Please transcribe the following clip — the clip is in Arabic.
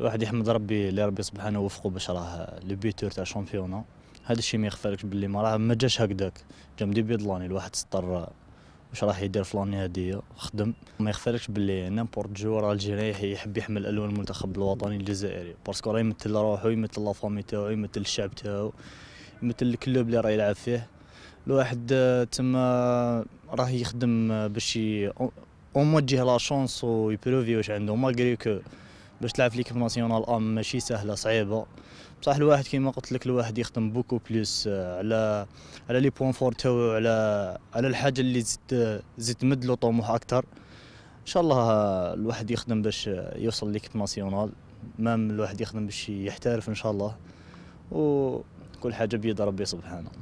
الواحد يحمد ربي اللي ربي سبحانه وفقه باش راه لوبيتور بيتور تاع الشامبيونا هذا الشيء ما يخفالكش باللي ما راه ما جاش هكذاك جا من ديبي لاني الواحد سطر واش راح يدير في لاني هادية خدم ما يخفالكش باللي نامبورت راه الجيري يحب يحمل الوان المنتخب الوطني الجزائري باسكو راه يمثل روحو يمثل لا فامي تاعو يمثل الشعب تاعو يمثل الكلوب اللي راه يلعب فيه الواحد آه، تما راه يخدم آه، باش او موان تجيه لا شونس ويبروفي واش عنده ماغري كو باش تلعب في ليكيب ناسيونال ام ماشي سهله صعيبه بصح الواحد كيما قلت لك الواحد يخدم بوكو بلوس آه، على على لي بوين فور تاعو على على الحاجه اللي زدت زدت مد له طموح اكثر ان شاء الله آه، الواحد يخدم باش آه، يوصل ليكيب ناسيونال مام الواحد يخدم باش يحترف ان شاء الله وكل حاجه بيد ربي سبحانه